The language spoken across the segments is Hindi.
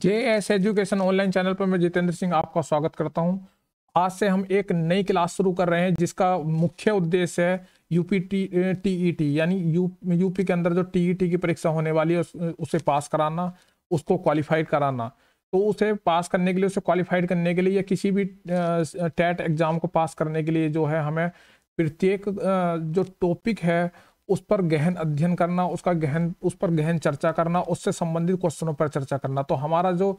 जे एस एजुकेशन ऑनलाइन चैनल पर मैं जितेंद्र सिंह आपका स्वागत करता हूं आज से हम एक नई क्लास शुरू कर रहे हैं जिसका मुख्य उद्देश्य है यूपी टी टी टी यानी यू यूपी के अंदर जो टी टी e की परीक्षा होने वाली है उस, उसे पास कराना उसको क्वालिफाइड कराना तो उसे पास करने के लिए उसे क्वालिफाइड करने के लिए या किसी भी टेट एग्ज़ाम को पास करने के लिए जो है हमें प्रत्येक जो टॉपिक है उस पर गहन अध्ययन करना उसका गहन उस पर गहन चर्चा करना उससे संबंधित क्वेश्चनों पर चर्चा करना तो हमारा जो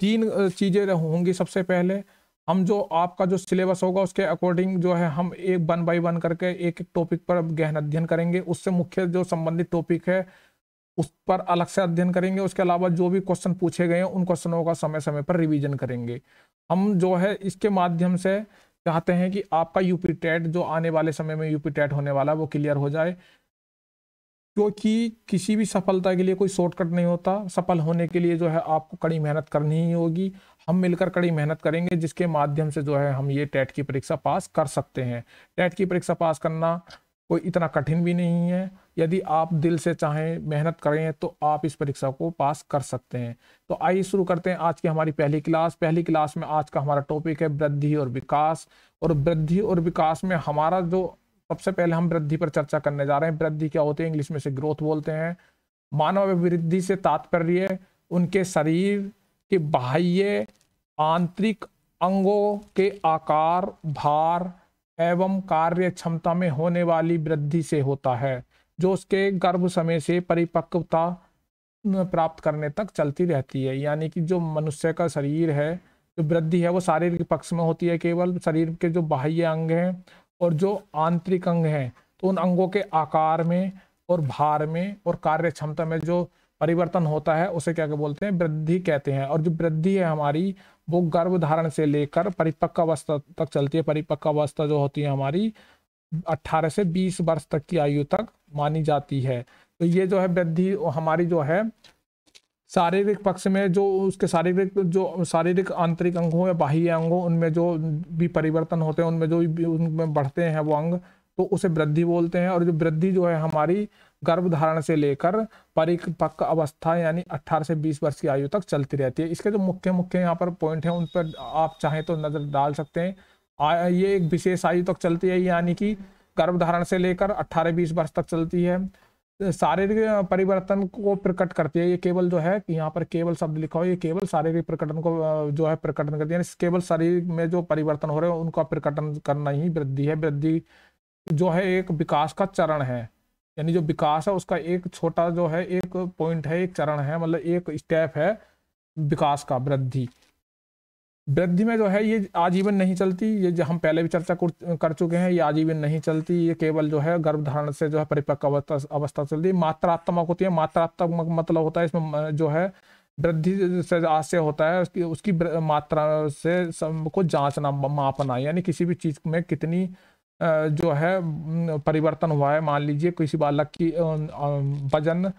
तीन चीज़ें होंगी सबसे पहले हम जो आपका जो सिलेबस होगा उसके अकॉर्डिंग जो है हम एक वन बाई वन करके एक एक टॉपिक पर गहन अध्ययन करेंगे उससे मुख्य जो संबंधित टॉपिक है उस पर अलग से अध्ययन करेंगे उसके अलावा जो भी क्वेश्चन पूछे गए हैं उन क्वेश्चनों का समय समय पर रिवीजन करेंगे हम जो है इसके माध्यम से चाहते हैं कि आपका यूपी टेट जो आने वाले समय में यूपी टेट होने वाला है वो क्लियर हो जाए क्योंकि किसी भी सफलता के लिए कोई शॉर्टकट नहीं होता सफल होने के लिए जो है आपको कड़ी मेहनत करनी ही होगी हम मिलकर कड़ी मेहनत करेंगे जिसके माध्यम से जो है हम ये टेट की परीक्षा पास कर सकते हैं टेट की परीक्षा पास करना कोई इतना कठिन भी नहीं है यदि आप दिल से चाहें मेहनत करें तो आप इस परीक्षा को पास कर सकते हैं तो आइए शुरू करते हैं आज की हमारी पहली क्लास पहली क्लास में आज का हमारा टॉपिक है वृद्धि और विकास और वृद्धि और विकास में हमारा जो सबसे पहले हम वृद्धि पर चर्चा करने जा रहे हैं वृद्धि क्या होती है इंग्लिश में से ग्रोथ बोलते हैं मानव वृद्धि से तात्पर्य उनके शरीर के बाह्य आंतरिक अंगों के आकार भार एवं कार्य क्षमता में होने वाली वृद्धि से होता है जो उसके गर्भ समय से परिपक्वता प्राप्त करने तक चलती रहती है यानी कि जो मनुष्य का शरीर है जो वृद्धि है वो शारीरिक पक्ष में होती है केवल शरीर के जो बाह्य अंग हैं और जो आंतरिक अंग हैं तो उन अंगों के आकार में और भार में और कार्य क्षमता में जो परिवर्तन होता है उसे क्या बोलते हैं वृद्धि कहते हैं और जो वृद्धि है हमारी वो गर्भ धारण से लेकर परिपक्व अवस्था तक चलती है परिपक्व अवस्था जो होती है हमारी 18 से 20 वर्ष तक की आयु तक मानी जाती है तो ये जो है वृद्धि हमारी जो है शारीरिक पक्ष में जो उसके शारीरिक जो शारीरिक आंतरिक अंग हो या बाह्य अंग हो उनमें जो भी परिवर्तन होते हैं उनमें जो भी उनमें बढ़ते हैं वो अंग तो उसे वृद्धि बोलते हैं और जो वृद्धि जो है हमारी गर्भधारण से लेकर परिपक्व अवस्था यानी 18 से 20 वर्ष की आयु तक चलती रहती है इसके जो मुख्य मुख्य यहाँ पर पॉइंट हैं उन पर आप चाहें तो नज़र डाल सकते हैं ये एक विशेष आयु तक चलती है यानी कि गर्भधारण से लेकर 18-20 वर्ष तक चलती है शारीरिक परिवर्तन को प्रकट करती है ये केवल जो है कि यहाँ पर केवल शब्द लिखा हो ये केवल शारीरिक प्रकटन को जो है प्रकटन करती है केवल शरीर में जो परिवर्तन हो रहे हैं उनका प्रकटन करना ही वृद्धि है वृद्धि जो है एक विकास का चरण है यानी जो विकास है उसका एक छोटा जो है एक पॉइंट है एक चरण है मतलब एक स्टेप है विकास का वृद्धि वृद्धि में जो है ये आजीवन नहीं चलती ये जो हम पहले भी चर्चा कर चुके हैं ये आजीवन नहीं चलती ये केवल जो है गर्भधारण से जो है परिपक्व अवस्था अवस्था चलती है मात्रात्मक होती है मात्रात्मक मतलब होता है इसमें जो है वृद्धि से आशय होता है उसकी उसकी मात्रा से को जांचना मापना यानी किसी भी चीज़ में कितनी जो है परिवर्तन हुआ है मान लीजिए किसी बालक की वजन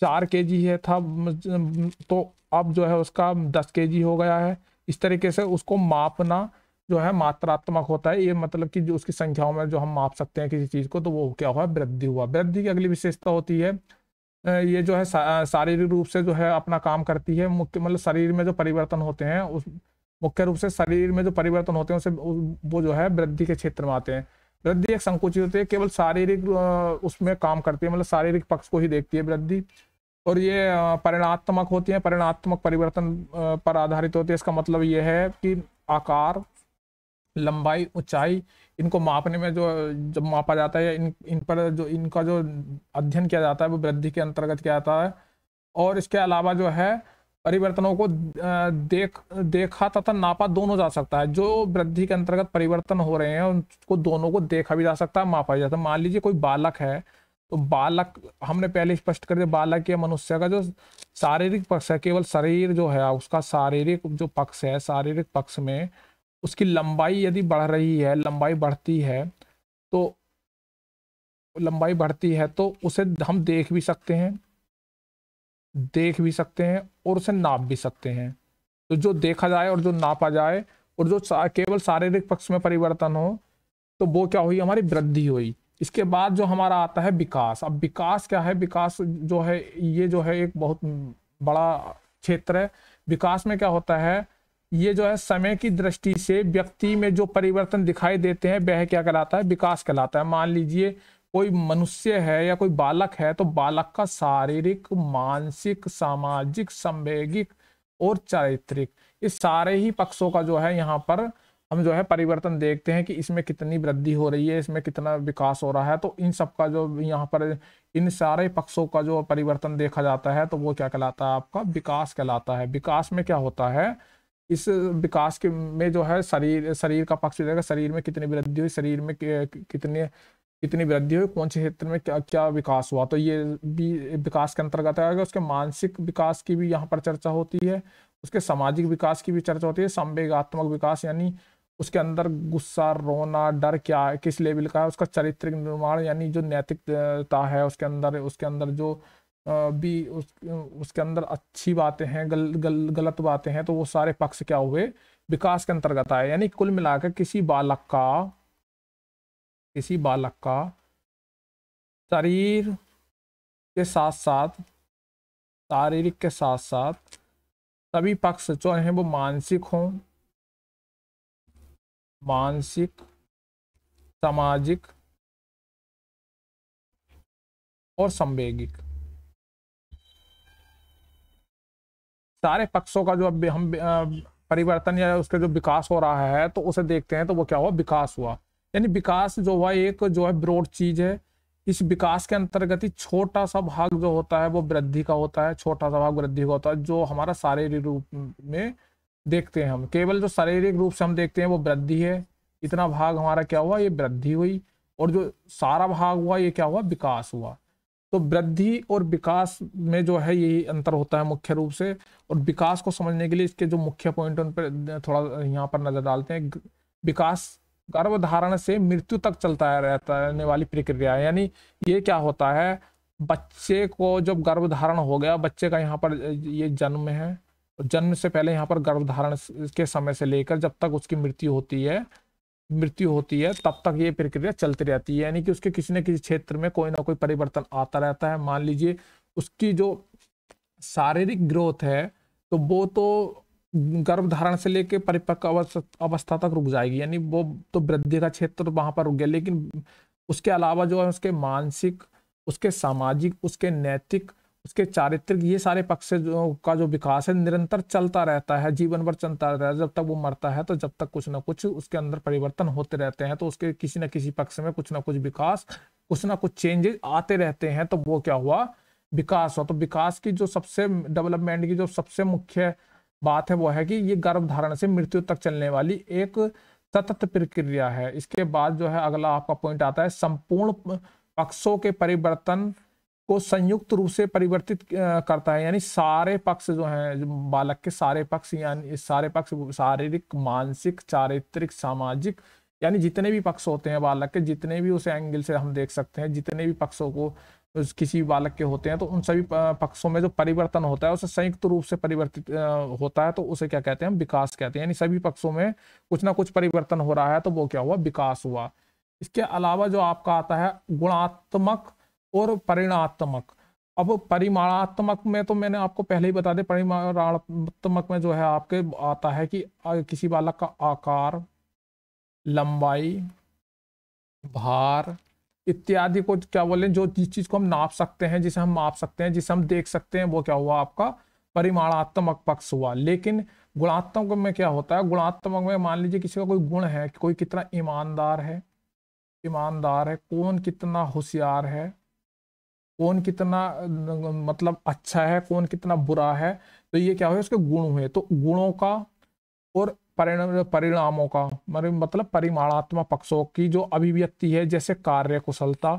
चार के जी है था मतलब, तो अब जो है उसका दस के जी हो गया है इस तरीके से उसको मापना जो है मात्रात्मक होता है ये मतलब कि जो उसकी संख्याओं में जो हम माप सकते हैं किसी चीज़ को तो वो क्या हुआ वृद्धि हुआ वृद्धि की अगली विशेषता होती है ये जो है शारीरिक रूप से जो है अपना काम करती है मुख्य मतलब शरीर में जो परिवर्तन होते हैं उस मुख्य रूप से शरीर में जो परिवर्तन होते हैं उसे वो जो है वृद्धि के क्षेत्र में आते हैं वृद्धि एक संकुचित होती है केवल शारीरिक उसमें काम करती है मतलब शारीरिक पक्ष को ही देखती है वृद्धि और ये परिणात्मक होती है परिणात्मक परिवर्तन पर आधारित होती है इसका मतलब ये है कि आकार लंबाई ऊंचाई इनको मापने में जो जब मापा जाता है इन इन पर जो इनका जो अध्ययन किया जाता है वो वृद्धि के अंतर्गत किया जाता है और इसके अलावा जो है परिवर्तनों को देख देखा तथा नापा दोनों जा सकता है जो वृद्धि के अंतर्गत परिवर्तन हो रहे हैं उनको दोनों को देखा भी जा सकता है मापा भी जा सकता है मान लीजिए कोई बालक है तो बालक हमने पहले स्पष्ट कर दिया बालक या मनुष्य का जो शारीरिक पक्ष है केवल शरीर जो है उसका शारीरिक जो पक्ष है शारीरिक पक्ष में उसकी लंबाई यदि बढ़ रही है लंबाई बढ़ती है तो लंबाई बढ़ती है तो उसे हम देख भी सकते हैं देख भी सकते हैं और उसे नाप भी सकते हैं तो जो देखा जाए और जो नापा जाए और जो केवल शारीरिक पक्ष में परिवर्तन हो तो वो क्या हुई हमारी वृद्धि हुई इसके बाद जो हमारा आता है विकास अब विकास क्या है विकास जो है ये जो है एक बहुत बड़ा क्षेत्र है विकास में क्या होता है ये जो है समय की दृष्टि से व्यक्ति में जो परिवर्तन दिखाई देते हैं वह क्या कहलाता है विकास कहलाता है मान लीजिए कोई मनुष्य है या कोई बालक है तो बालक का शारीरिक मानसिक सामाजिक संवेगिक और चारित्रिक इस सारे ही पक्षों का जो है यहाँ पर हम जो है परिवर्तन देखते हैं कि इसमें कितनी वृद्धि हो रही है इसमें कितना विकास हो रहा है तो इन सब का जो यहाँ पर इन सारे पक्षों का जो परिवर्तन देखा जाता है तो वो क्या कहलाता है आपका विकास कहलाता है विकास में क्या होता है इस विकास के में जो है शरीर शरीर का पक्ष जाएगा शरीर में कितनी वृद्धि हुई शरीर में कितने कितनी वृद्धि हुई कौन से क्षेत्र में क्या क्या विकास हुआ तो ये भी विकास के अंतर्गत आएगा उसके मानसिक विकास की भी यहाँ पर चर्चा होती है उसके सामाजिक विकास की भी चर्चा होती है संवेगात्मक विकास यानी उसके अंदर गुस्सा रोना डर क्या है किस लेवल का है उसका चरित्र निर्माण यानी जो नैतिकता है उसके अंदर उसके अंदर जो भी उस उसके अंदर अच्छी बातें हैं गल, गल, गलत बातें हैं तो वो सारे पक्ष क्या हुए विकास के अंतर्गत आए यानी कुल मिलाकर किसी बालक का किसी बालक का शरीर के साथ साथ शारीरिक के साथ साथ सभी पक्ष जो हैं वो मानसिक हों मानसिक सामाजिक और संवेगिक सारे पक्षों का जो अब हम परिवर्तन या उसका जो विकास हो रहा है तो उसे देखते हैं तो वो क्या हुआ विकास हुआ यानी विकास जो हुआ एक जो है ब्रॉड चीज है इस विकास के अंतर्गत ही छोटा सा भाग जो होता है वो वृद्धि का होता है छोटा सा भाग वृद्धि का होता है जो हमारा शारीरिक रूप में देखते हैं हम केवल जो शारीरिक रूप से हम देखते हैं वो वृद्धि है इतना भाग हमारा क्या हुआ ये वृद्धि हुई और जो सारा भाग हुआ ये क्या हुआ विकास हुआ तो वृद्धि और विकास में जो है यही अंतर होता है मुख्य रूप से और विकास को समझने के लिए इसके जो मुख्य पॉइंट उन पर थोड़ा यहाँ पर नजर डालते हैं विकास गर्भधारण से मृत्यु तक चलता है रहने वाली प्रक्रिया है यानी ये क्या होता है बच्चे को जब गर्भधारण हो गया बच्चे का यहाँ पर ये जन्म है जन्म से पहले यहाँ पर गर्भधारण के समय से लेकर जब तक उसकी मृत्यु होती है मृत्यु होती है तब तक ये प्रक्रिया चलती रहती है यानी कि उसके किसी न किसी क्षेत्र में कोई ना कोई परिवर्तन आता रहता है मान लीजिए उसकी जो शारीरिक ग्रोथ है तो वो तो गर्भधारण से लेकर परिपक्व अवस्था तक रुक जाएगी यानी वो तो वृद्धि का क्षेत्र तो वहां पर रुक गया लेकिन उसके अलावा जो है उसके मानसिक उसके सामाजिक उसके नैतिक उसके चारित्रिक ये सारे पक्ष जो का जो विकास है निरंतर चलता रहता है जीवन भर चलता रहता है जब तक वो मरता है तो जब तक कुछ ना कुछ उसके अंदर परिवर्तन होते रहते हैं तो उसके किसी ना किसी पक्ष में कुछ ना कुछ विकास कुछ ना कुछ चेंजेस आते रहते हैं तो वो क्या हुआ विकास हुआ तो विकास की जो सबसे डेवलपमेंट की जो सबसे मुख्य बात है वो है कि ये गर्भधारण से मृत्यु तक चलने वाली एक सतत प्रक्रिया है इसके बाद जो है अगला आपका पॉइंट आता है संपूर्ण पक्षों के परिवर्तन को संयुक्त रूप से परिवर्तित करता है यानी सारे पक्ष जो हैं बालक के सारे पक्ष यानी सारे पक्ष शारीरिक मानसिक चारित्रिक सामाजिक यानी जितने भी पक्ष होते हैं बालक के जितने भी उस एंगल से हम देख सकते हैं जितने भी पक्षों को किसी भी बालक के होते हैं तो उन सभी पक्षों में जो परिवर्तन होता है उसे संयुक्त रूप से परिवर्तित होता है तो उसे क्या कहते हैं हम विकास कहते हैं यानी सभी पक्षों में कुछ ना कुछ परिवर्तन हो रहा है तो वो क्या हुआ विकास हुआ इसके अलावा जो आपका आता है गुणात्मक और परिणात्मक अब परिमाणात्मक में तो मैंने आपको पहले ही बता दिया परिमाणात्मक में जो है आपके आता है कि किसी बालक का आकार लंबाई भार इत्यादि को क्या बोले जो जिस चीज़ को हम नाप सकते हैं जिसे हम माप सकते हैं जिसे हम देख सकते हैं वो क्या हुआ आपका परिमाणात्मक पक्ष हुआ लेकिन गुणात्मक में क्या होता है गुणात्मक में मान लीजिए किसी का कोई गुण है कोई कितना ईमानदार है ईमानदार है कौन कितना होशियार है कौन कितना मतलब अच्छा है कौन कितना बुरा है तो ये क्या हुआ उसके गुण हुए तो गुणों का और परिणाम परिणामों का मतलब परिमाणात्मक पक्षों की जो अभिव्यक्ति है जैसे कार्य कुशलता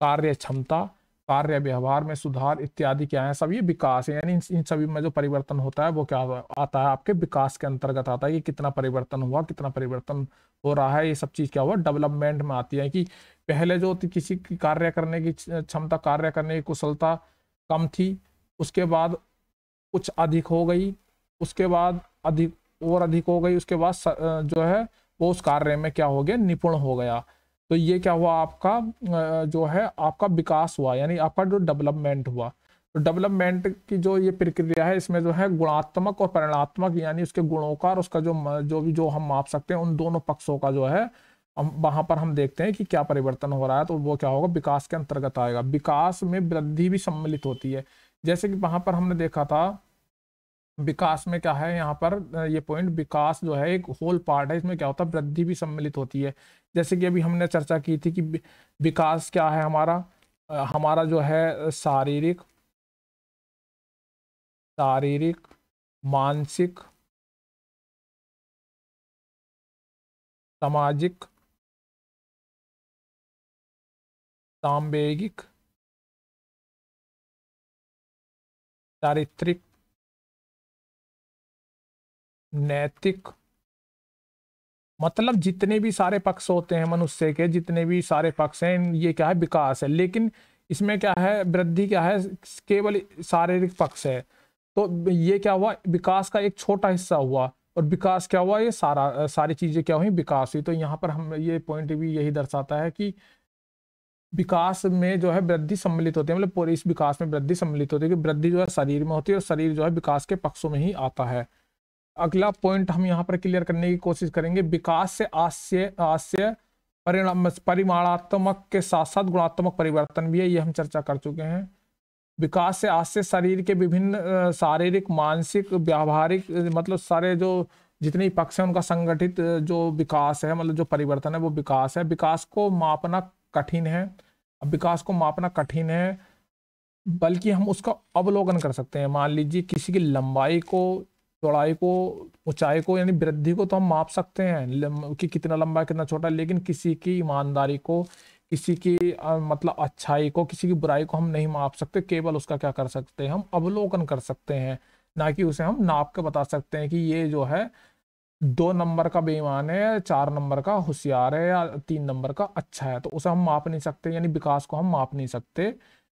कार्य क्षमता कार्य व्यवहार में सुधार इत्यादि क्या है सब ये विकास है यानी इन सभी में जो परिवर्तन होता है वो क्या आता है आपके विकास के अंतर्गत आता है कि कितना परिवर्तन हुआ कितना परिवर्तन हो रहा है ये सब चीज़ क्या हुआ डेवलपमेंट में आती है कि पहले जो किसी की कार्य करने की क्षमता कार्य करने की कुशलता कम थी उसके बाद कुछ अधिक हो गई उसके बाद अधिक और अधिक हो गई उसके बाद जो है वो उस कार्य में क्या हो गया निपुण हो गया तो ये क्या हुआ आपका जो है आपका विकास हुआ यानी आपका जो डेवलपमेंट हुआ तो डेवलपमेंट की जो ये प्रक्रिया है इसमें जो है गुणात्मक और परिणात्मक यानी उसके गुणों का और उसका जो जो भी जो हम माप सकते हैं उन दोनों पक्षों का जो है हम वहाँ पर हम देखते हैं कि क्या परिवर्तन हो रहा है तो वो क्या होगा विकास के अंतर्गत आएगा विकास में वृद्धि भी सम्मिलित होती है जैसे कि वहां पर हमने देखा था विकास में क्या है यहाँ पर ये पॉइंट विकास जो है एक होल पार्ट है इसमें क्या होता है वृद्धि भी सम्मिलित होती है जैसे कि अभी हमने चर्चा की थी कि विकास क्या है हमारा हमारा जो है शारीरिक शारीरिक मानसिक सामाजिक सांवेगिक चारित्रिक नैतिक मतलब जितने भी सारे पक्ष होते हैं मनुष्य के जितने भी सारे पक्ष हैं ये क्या है विकास है लेकिन इसमें क्या है वृद्धि क्या है केवल शारीरिक पक्ष है तो ये क्या हुआ विकास का एक छोटा हिस्सा हुआ और विकास क्या हुआ ये सारा सारी चीज़ें क्या हुई विकास हुई तो यहाँ पर हम ये पॉइंट भी यही दर्शाता है कि विकास में जो है वृद्धि सम्मिलित होती है मतलब पूरे इस विकास में वृद्धि सम्मिलित होती है वृद्धि जो है शरीर में होती है और शरीर जो है विकास के पक्षों में ही आता है अगला पॉइंट हम यहाँ पर क्लियर करने की कोशिश करेंगे विकास से आशय आशय परिणाम परिमाणात्मक के साथ साथ गुणात्मक परिवर्तन भी है ये हम चर्चा कर चुके हैं विकास से आशय शरीर के विभिन्न शारीरिक मानसिक व्यावहारिक मतलब सारे जो जितने पक्ष हैं उनका संगठित जो विकास है मतलब जो परिवर्तन है वो विकास है विकास को मापना कठिन है अब विकास को मापना कठिन है बल्कि हम उसका अवलोकन कर सकते हैं मान लीजिए किसी की लंबाई को चौड़ाई को ऊंचाई को यानी वृद्धि को तो हम माप सकते हैं कि कितना लंबा है कितना छोटा है लेकिन किसी की ईमानदारी को किसी की मतलब अच्छाई को किसी की बुराई को हम नहीं माप सकते केवल उसका क्या कर सकते हैं हम अवलोकन कर सकते हैं ना कि उसे हम नाप के बता सकते हैं कि ये जो है दो नंबर का बेईमान है चार नंबर का होशियार है या तीन नंबर का अच्छा है तो उसे हम माप नहीं सकते यानी विकास को हम माप नहीं सकते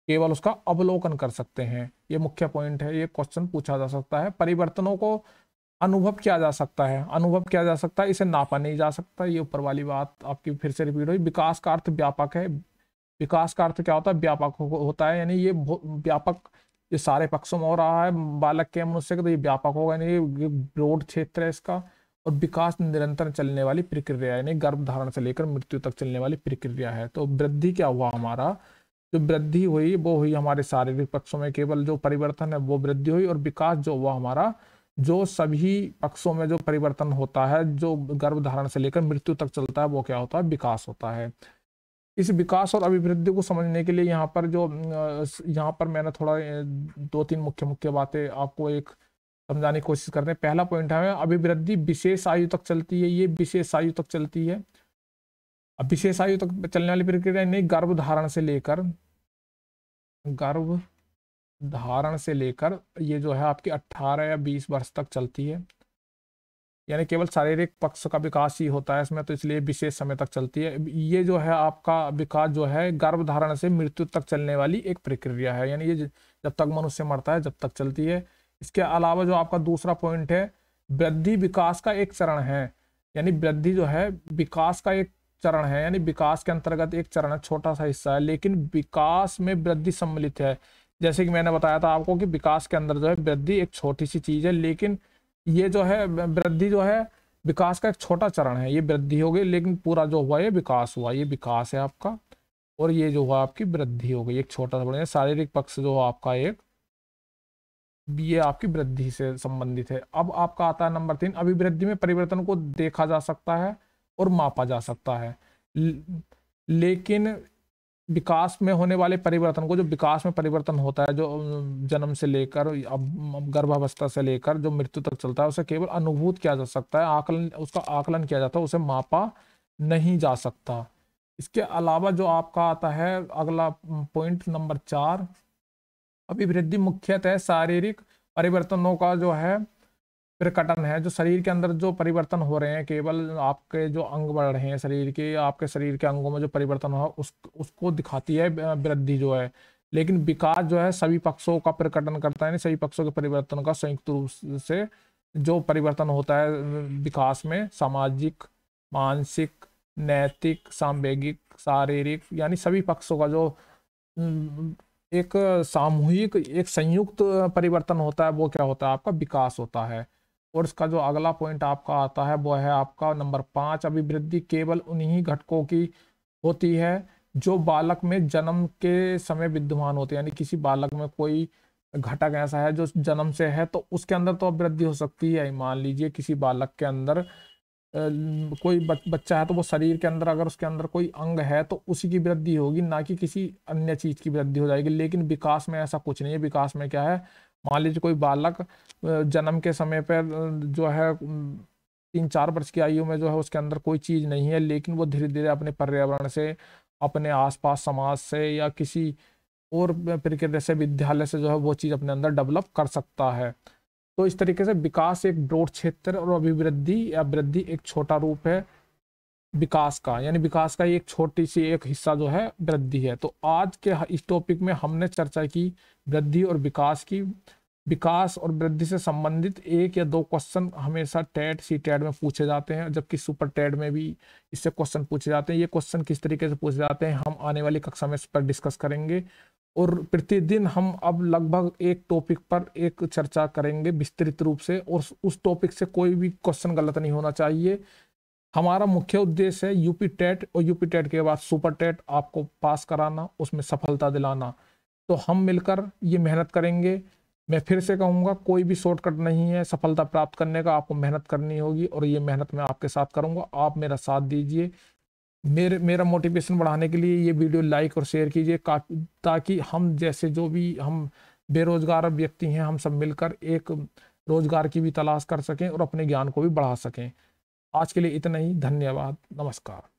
केवल उसका अवलोकन कर सकते हैं ये मुख्य पॉइंट है ये क्वेश्चन पूछा जा सकता है परिवर्तनों को अनुभव किया जा सकता है अनुभव किया जा सकता है इसे नापा नहीं जा सकता ये ऊपर वाली बात आपकी फिर से रिपीट हुई विकास का अर्थ व्यापक है विकास का अर्थ क्या होता है व्यापक होता है यानी ये व्यापक ये सारे पक्षों में हो रहा है बालक के मनुष्य का तो ये व्यापक होगा यानी ये ब्रोड क्षेत्र है इसका और विकास निरंतर चलने वाली प्रक्रिया यानी गर्भधारण से लेकर मृत्यु तक चलने वाली प्रक्रिया है तो वृद्धि क्या हुआ हमारा जो वृद्धि हुई वो हुई हमारे शारीरिक पक्षों में केवल जो परिवर्तन है वो वृद्धि हुई और विकास जो हुआ हमारा जो सभी पक्षों में जो परिवर्तन होता है जो गर्भधारण से लेकर मृत्यु तक चलता है वो क्या होता है विकास होता है इस विकास और अभिवृद्धि को समझने के लिए यहाँ पर जो यहाँ पर मैंने थोड़ा दो तीन मुख्य मुख्य बातें आपको एक समझाने की कोशिश करते हैं पहला पॉइंट है अभिवृद्धि विशेष आयु तक चलती है ये विशेष आयु तक चलती है अब विशेष आयु तक चलने वाली प्रक्रिया नहीं गर्भ धारण से लेकर गर्भ धारण से लेकर ये जो है आपके 18 या 20 वर्ष तक चलती है यानी केवल शारीरिक पक्ष का विकास ही होता है इसमें तो इसलिए विशेष समय तक चलती है ये जो है आपका विकास जो है गर्भ धारण से मृत्यु तक चलने वाली एक प्रक्रिया है यानी ये जब तक मनुष्य मरता है जब तक चलती है इसके अलावा जो आपका दूसरा पॉइंट है वृद्धि विकास का एक चरण है यानी वृद्धि जो है विकास का एक चरण है यानी विकास के अंतर्गत एक चरण है छोटा सा हिस्सा है लेकिन विकास में वृद्धि सम्मिलित है जैसे कि मैंने बताया था आपको कि विकास के अंदर जो है वृद्धि एक छोटी सी चीज़ है लेकिन ये जो है वृद्धि जो है विकास का एक छोटा चरण है ये वृद्धि हो गई लेकिन पूरा जो हुआ ये विकास हुआ ये विकास है आपका और ये जो हुआ आपकी वृद्धि हो गई एक छोटा सा बड़ा शारीरिक पक्ष जो आपका एक ये आपकी वृद्धि से संबंधित है अब आपका आता है नंबर तीन अभिवृद्धि में परिवर्तन को देखा जा सकता है और मापा जा सकता है लेकिन विकास में होने वाले परिवर्तन को जो विकास में परिवर्तन होता है जो जन्म से लेकर अब गर्भावस्था से लेकर जो मृत्यु तक चलता है उसे केवल अनुभूत किया जा सकता है आकलन उसका आकलन किया जाता है उसे मापा नहीं जा सकता इसके अलावा जो आपका आता है अगला पॉइंट नंबर चार अभिवृद्धि मुख्यतः शारीरिक परिवर्तनों का जो है प्रकटन है जो शरीर के अंदर जो परिवर्तन हो रहे हैं केवल आपके जो अंग बढ़ रहे हैं शरीर के आपके शरीर के अंगों में जो परिवर्तन हो उस उसको दिखाती है वृद्धि जो है लेकिन विकास जो है सभी पक्षों का प्रकटन करता है सभी पक्षों के परिवर्तन का संयुक्त रूप से जो परिवर्तन होता है विकास में सामाजिक मानसिक नैतिक सांवेगिक शारीरिक यानी सभी पक्षों का जो एक सामूहिक एक संयुक्त परिवर्तन होता है वो क्या होता है आपका विकास होता है और इसका जो अगला पॉइंट आपका आता है वो है आपका नंबर पाँच अभिवृद्धि केवल उन्हीं घटकों की होती है जो बालक में जन्म के समय विद्यमान होते हैं यानी किसी बालक में कोई घटक ऐसा है जो जन्म से है तो उसके अंदर तो अभिवृद्धि हो सकती है मान लीजिए किसी बालक के अंदर कोई बच्चा है तो वो शरीर के अंदर अगर उसके अंदर कोई अंग है तो उसी की वृद्धि होगी ना कि किसी अन्य चीज़ की वृद्धि हो जाएगी लेकिन विकास में ऐसा कुछ नहीं है विकास में क्या है मान लीजिए कोई बालक जन्म के समय पर जो है तीन चार वर्ष की आयु में जो है उसके अंदर कोई चीज़ नहीं है लेकिन वो धीरे धीरे अपने पर्यावरण से अपने आसपास समाज से या किसी और प्रक्रिया से विद्यालय से जो है वो चीज़ अपने अंदर डेवलप कर सकता है तो इस तरीके से विकास एक ब्रोड क्षेत्र और अभिवृद्धि या वृद्धि एक छोटा रूप है विकास का यानी विकास का एक छोटी सी एक हिस्सा जो है वृद्धि है तो आज के इस टॉपिक में हमने चर्चा की वृद्धि और विकास की विकास और वृद्धि से संबंधित एक या दो क्वेश्चन हमेशा टेट सी टेट में पूछे जाते हैं जबकि सुपर टेट में भी इससे क्वेश्चन पूछे जाते हैं ये क्वेश्चन किस तरीके से पूछे जाते हैं हम आने वाली कक्षा में इस पर डिस्कस करेंगे और प्रतिदिन हम अब लगभग एक टॉपिक पर एक चर्चा करेंगे विस्तृत रूप से और उस टॉपिक से कोई भी क्वेश्चन गलत नहीं होना चाहिए हमारा मुख्य उद्देश्य है यूपी टेट और यूपी टेट के बाद सुपर टेट आपको पास कराना उसमें सफलता दिलाना तो हम मिलकर ये मेहनत करेंगे मैं फिर से कहूँगा कोई भी शॉर्टकट नहीं है सफलता प्राप्त करने का आपको मेहनत करनी होगी और ये मेहनत मैं आपके साथ करूँगा आप मेरा साथ दीजिए मेरे मेरा मोटिवेशन बढ़ाने के लिए ये वीडियो लाइक और शेयर कीजिए ताकि हम जैसे जो भी हम बेरोजगार व्यक्ति हैं हम सब मिलकर एक रोजगार की भी तलाश कर सकें और अपने ज्ञान को भी बढ़ा सकें आज के लिए इतना ही धन्यवाद नमस्कार